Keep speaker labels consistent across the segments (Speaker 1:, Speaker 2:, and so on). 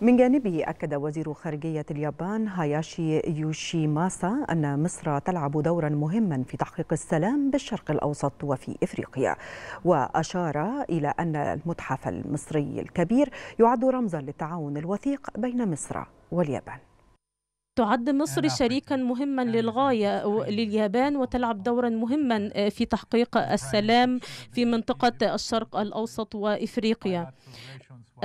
Speaker 1: من جانبه أكد وزير خارجية اليابان هاياشي يوشيماسا أن مصر تلعب دورا مهما في تحقيق السلام بالشرق الأوسط وفي إفريقيا وأشار إلى أن المتحف المصري الكبير يعد رمزا للتعاون الوثيق بين مصر واليابان
Speaker 2: تعد مصر شريكا مهما للغاية أيوة. لليابان وتلعب دورا مهما آه، في تحقيق السلام في منطقة الشرق الأوسط آه، وإفريقيا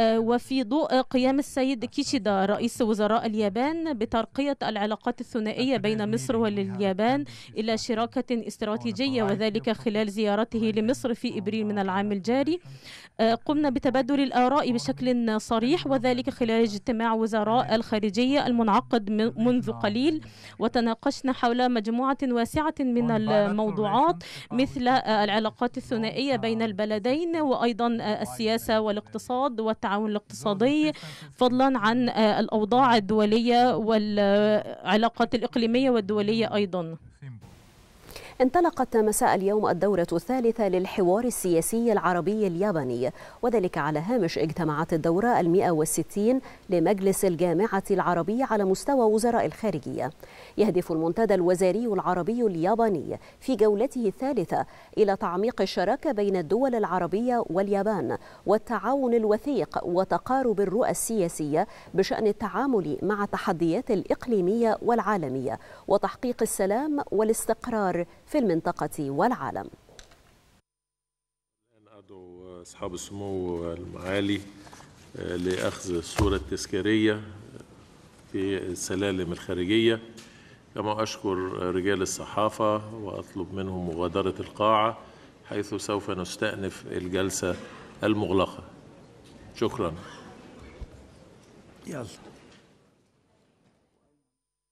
Speaker 2: وفي ضوء قيام السيد كيشيدا رئيس وزراء اليابان بترقية العلاقات الثنائية بين مصر واليابان إلى شراكة استراتيجية وذلك خلال زيارته لمصر في إبريل من العام الجاري آه، قمنا بتبادل الآراء بشكل صريح وذلك خلال اجتماع وزراء الخارجية المنعقد منذ نعم. قليل وتناقشنا حول مجموعة واسعة من الموضوعات مثل العلاقات الثنائية نعم. بين البلدين وأيضا السياسة والاقتصاد والتعاون الاقتصادي فضلا عن الأوضاع الدولية والعلاقات الإقليمية والدولية أيضا
Speaker 3: انطلقت مساء اليوم الدورة الثالثة للحوار السياسي العربي الياباني وذلك على هامش اجتماعات الدورة المئة والستين لمجلس الجامعة العربية على مستوى وزراء الخارجية يهدف المنتدى الوزاري العربي الياباني في جولته الثالثة إلى تعميق الشراكة بين الدول العربية واليابان والتعاون الوثيق وتقارب الرؤى السياسية بشأن التعامل مع تحديات الإقليمية والعالمية وتحقيق السلام والاستقرار في المنطقة والعالم
Speaker 4: أدعو أصحاب السمو المعالي آه، لأخذ الصورة التذكارية في السلالم الخارجية كما أشكر رجال الصحافة وأطلب منهم مغادرة القاعة حيث سوف نستأنف الجلسة المغلقة شكرا يلا